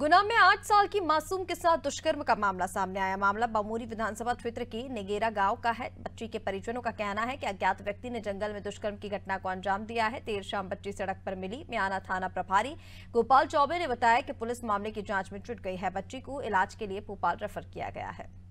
गुना में आठ साल की मासूम के साथ दुष्कर्म का मामला सामने आया मामला बमोरी विधानसभा क्षेत्र के नेगेरा गांव का है बच्ची के परिजनों का कहना है कि अज्ञात व्यक्ति ने जंगल में दुष्कर्म की घटना को अंजाम दिया है देर शाम बच्ची सड़क पर मिली म्याना थाना प्रभारी गोपाल चौबे ने बताया कि पुलिस मामले की जांच में जुट गई है बच्ची को इलाज के लिए भोपाल रेफर किया गया है